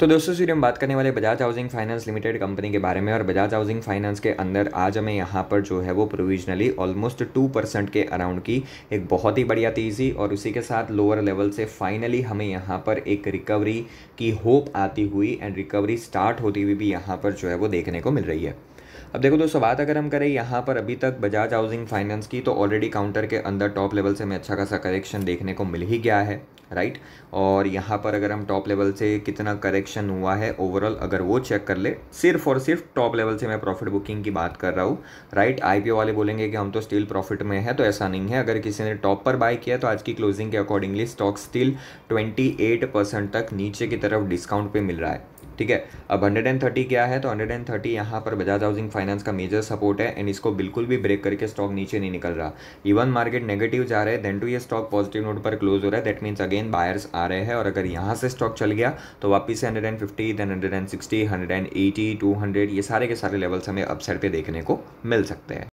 तो दोस्तों सीरी हम बात करने वाले Bajaj housing finance limited company के बारे में और बजाज हाउसिंग फाइनेंस के अंदर आज हमें यहाँ पर जो है वो प्रोविजनली ऑलमोस्ट टू परसेंट के अराउंड की एक बहुत ही बढ़िया तेज़ी और उसी के साथ लोअर लेवल से फाइनली हमें यहाँ पर एक रिकवरी की होप आती हुई एंड रिकवरी स्टार्ट होती हुई भी यहाँ पर जो है वो देखने को मिल रही है अब देखो दोस्तों बात अगर हम करें यहाँ पर अभी तक बजाज हाउसिंग फाइनेंस की तो ऑलरेडी काउंटर के अंदर टॉप लेवल से हमें अच्छा खासा करेक्शन देखने को मिल ही गया है राइट और यहाँ पर अगर हम टॉप लेवल से कितना करेक्शन हुआ है ओवरऑल अगर वो चेक कर ले सिर्फ और सिर्फ टॉप लेवल से मैं प्रॉफिट बुकिंग की बात कर रहा हूँ राइट आईपीओ वाले बोलेंगे कि हम तो स्टिल प्रॉफिट में है तो ऐसा नहीं है अगर किसी ने टॉप पर बाय किया तो आज की क्लोजिंग के accordingly stock still twenty percent तक नीचे की तरफ डिस्काउंट पर मिल रहा है ठीक है अब 130 क्या है तो 130 थर्टी यहाँ पर बजाज हाउसिंग फाइनेंस का मेजर सपोर्ट है एंड इसको बिल्कुल भी ब्रेक करके स्टॉक नीचे नहीं निकल रहा इवन मार्केट नेगेटिव जा रहे हैं देन टू ये स्टॉक पॉजिटिव नोट पर क्लोज हो रहा है दैट मीन्स अगेन बायर्स आ रहे हैं और अगर यहाँ से स्टॉक चल गया तो वापस से hundred and fifty then hundred and sixty hundred and eighty two hundred ये सारे के सारे लेवल्स हमें अपसाइड पर देखने को मिल सकते हैं